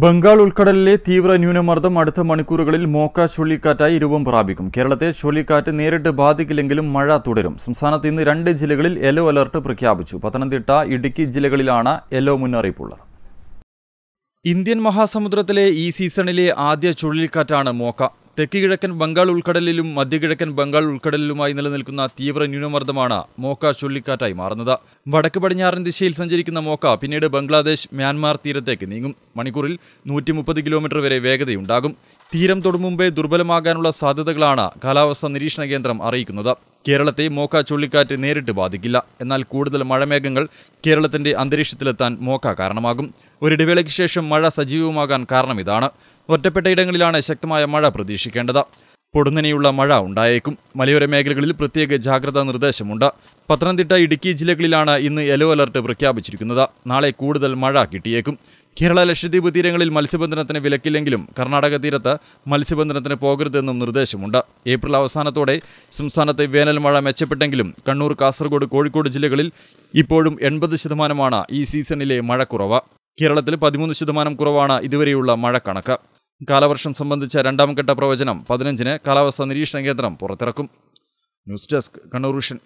ബംഗാൾ ഉൾക്കടലിലെ തീവ്ര ന്യൂനമർദ്ദം അടുത്ത മണിക്കൂറുകളിൽ മോക്ക ചുഴലിക്കാറ്റായി രൂപം പ്രാപിക്കും കേരളത്തെ ചുഴലിക്കാറ്റ് നേരിട്ട് ബാധിക്കില്ലെങ്കിലും മഴ തുടരും സംസ്ഥാനത്ത് ഇന്ന് രണ്ട് ജില്ലകളിൽ യെല്ലോ അലർട്ട് പ്രഖ്യാപിച്ചു പത്തനംതിട്ട ഇടുക്കി ജില്ലകളിലാണ് യെല്ലോ മുന്നറിയിപ്പുള്ളത് ഇന്ത്യൻ മഹാസമുദ്രത്തിലെ ഈ സീസണിലെ ആദ്യ ചുഴലിക്കാറ്റാണ് മോക്ക തെക്ക് കിഴക്കൻ ബംഗാൾ ഉൾക്കടലിലും മധ്യകിഴക്കൻ ബംഗാൾ ഉൾക്കടലിലുമായി നിലനിൽക്കുന്ന തീവ്ര ന്യൂനമർദ്ദമാണ് മോക്ക ചുഴലിക്കാറ്റായി മാറുന്നത് വടക്ക് പടിഞ്ഞാറൻ ദിശയിൽ സഞ്ചരിക്കുന്ന മോക്ക പിന്നീട് ബംഗ്ലാദേശ് മ്യാൻമാർ തീരത്തേക്ക് നീങ്ങും മണിക്കൂറിൽ നൂറ്റി കിലോമീറ്റർ വരെ വേഗതയുണ്ടാകും തീരം തൊടുമുമ്പേ ദുർബലമാകാനുള്ള സാധ്യതകളാണ് കാലാവസ്ഥാ നിരീക്ഷണ കേന്ദ്രം അറിയിക്കുന്നത് കേരളത്തെ മോക്ക ചുഴലിക്കാറ്റ് നേരിട്ട് ബാധിക്കില്ല എന്നാൽ കൂടുതൽ മഴമേഘങ്ങൾ കേരളത്തിന്റെ അന്തരീക്ഷത്തിലെത്താൻ മോക്ക കാരണമാകും ഒരിടവേളയ്ക്ക് ശേഷം മഴ സജീവമാകാൻ കാരണം ഇതാണ് ഒറ്റപ്പെട്ടയിടങ്ങളിലാണ് ശക്തമായ മഴ പ്രതീക്ഷിക്കേണ്ടത് പൊടുന്നനെയുള്ള മഴ ഉണ്ടായേക്കും മലയോര മേഖലകളിൽ പ്രത്യേക ജാഗ്രതാ നിർദ്ദേശമുണ്ട് പത്തനംതിട്ട ഇടുക്കി ജില്ലകളിലാണ് ഇന്ന് യെല്ലോ അലർട്ട് പ്രഖ്യാപിച്ചിരിക്കുന്നത് നാളെ കൂടുതൽ മഴ കിട്ടിയേക്കും കേരള ലക്ഷദ്വീപ് തീരങ്ങളിൽ മത്സ്യബന്ധനത്തിന് വിലക്കില്ലെങ്കിലും കർണാടക തീരത്ത് മത്സ്യബന്ധനത്തിന് പോകരുതെന്നും നിർദ്ദേശമുണ്ട് ഏപ്രിൽ അവസാനത്തോടെ സംസ്ഥാനത്തെ വേനൽ മഴ മെച്ചപ്പെട്ടെങ്കിലും കണ്ണൂർ കാസർഗോഡ് കോഴിക്കോട് ജില്ലകളിൽ ഇപ്പോഴും എൺപത് ശതമാനമാണ് ഈ സീസണിലെ മഴക്കുറവ് കേരളത്തിൽ പതിമൂന്ന് ശതമാനം കുറവാണ് ഇതുവരെയുള്ള മഴ കണക്ക് കാലവർഷം സംബന്ധിച്ച രണ്ടാം ഘട്ട പ്രവചനം പതിനഞ്ചിന് കാലാവസ്ഥാ നിരീക്ഷണ കേന്ദ്രം പുറത്തിറക്കും ന്യൂസ് ഡെസ്ക് കണ്ണൂർ വിഷൻ